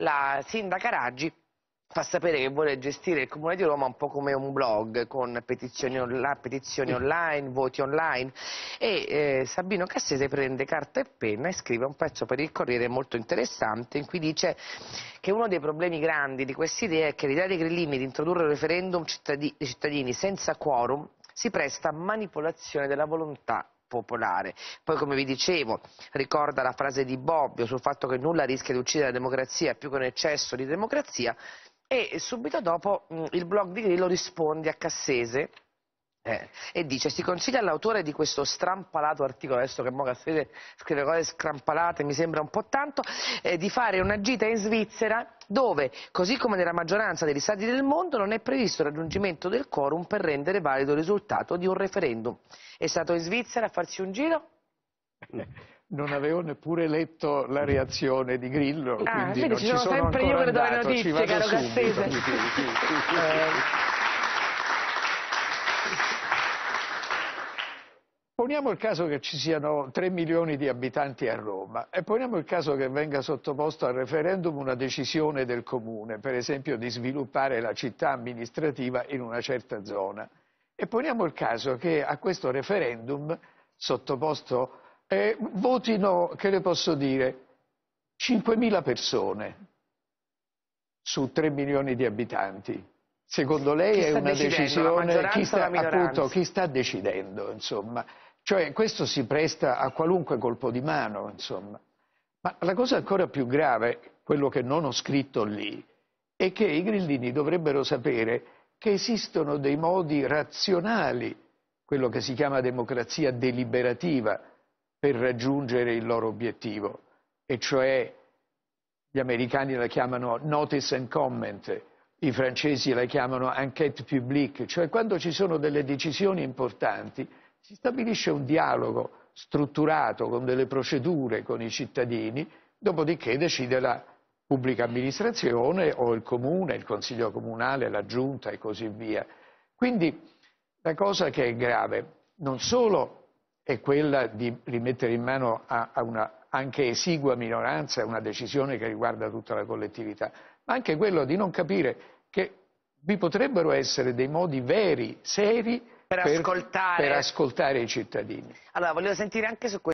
la sindaca Raggi fa sapere che vuole gestire il Comune di Roma un po' come un blog con petizioni, on petizioni online, voti online e eh, Sabino Cassese prende carta e penna e scrive un pezzo per il Corriere molto interessante in cui dice che uno dei problemi grandi di questa idea è che l'idea dei grillini di introdurre un referendum cittadi cittadini senza quorum si presta a manipolazione della volontà popolare. Poi come vi dicevo, ricorda la frase di Bobbio sul fatto che nulla rischia di uccidere la democrazia più che un eccesso di democrazia e subito dopo mm, il blog di Grillo risponde a Cassese eh, e dice si consiglia all'autore di questo strampalato articolo adesso che Moga scrive, scrive cose strampalate mi sembra un po' tanto eh, di fare una gita in Svizzera dove così come nella maggioranza degli stati del mondo non è previsto il raggiungimento del quorum per rendere valido il risultato di un referendum è stato in Svizzera a farsi un giro? non avevo neppure letto la reazione di Grillo ah, quindi, non ci sono, sono sempre io per dare notizie caro Cassese eh, poniamo il caso che ci siano 3 milioni di abitanti a Roma e poniamo il caso che venga sottoposto al referendum una decisione del comune, per esempio di sviluppare la città amministrativa in una certa zona. E poniamo il caso che a questo referendum sottoposto eh, votino, che le posso dire, 5.000 persone su 3 milioni di abitanti. Secondo lei è una decisione, chi sta, appunto, chi sta decidendo? Insomma. Cioè questo si presta a qualunque colpo di mano, insomma. Ma la cosa ancora più grave, quello che non ho scritto lì, è che i grillini dovrebbero sapere che esistono dei modi razionali, quello che si chiama democrazia deliberativa, per raggiungere il loro obiettivo, e cioè gli americani la chiamano notice and comment, i francesi la chiamano enquête publique, cioè quando ci sono delle decisioni importanti si stabilisce un dialogo strutturato con delle procedure con i cittadini, dopodiché decide la pubblica amministrazione o il comune, il consiglio comunale, la giunta e così via. Quindi la cosa che è grave non solo è quella di rimettere in mano a, a una anche esigua minoranza una decisione che riguarda tutta la collettività, ma anche quello di non capire che vi potrebbero essere dei modi veri, seri, per, per, ascoltare. per ascoltare i cittadini. Allora, volevo sentire anche su questo.